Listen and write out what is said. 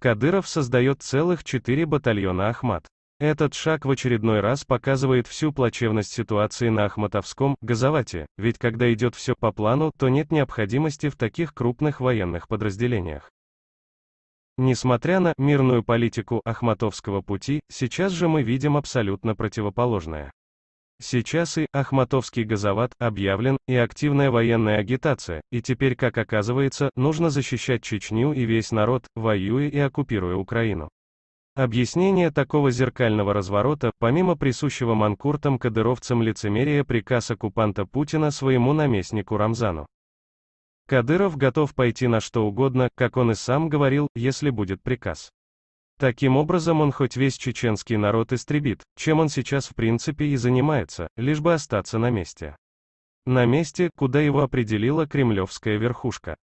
Кадыров создает целых четыре батальона «Ахмат». Этот шаг в очередной раз показывает всю плачевность ситуации на Ахматовском газовате, ведь когда идет все по плану, то нет необходимости в таких крупных военных подразделениях. Несмотря на мирную политику Ахматовского пути, сейчас же мы видим абсолютно противоположное. Сейчас и Ахматовский газоват объявлен, и активная военная агитация, и теперь, как оказывается, нужно защищать Чечню и весь народ, воюя и оккупируя Украину. Объяснение такого зеркального разворота, помимо присущего манкуртам кадыровцам лицемерия приказ оккупанта Путина своему наместнику Рамзану. Кадыров готов пойти на что угодно, как он и сам говорил, если будет приказ. Таким образом он хоть весь чеченский народ истребит, чем он сейчас в принципе и занимается, лишь бы остаться на месте. На месте, куда его определила кремлевская верхушка.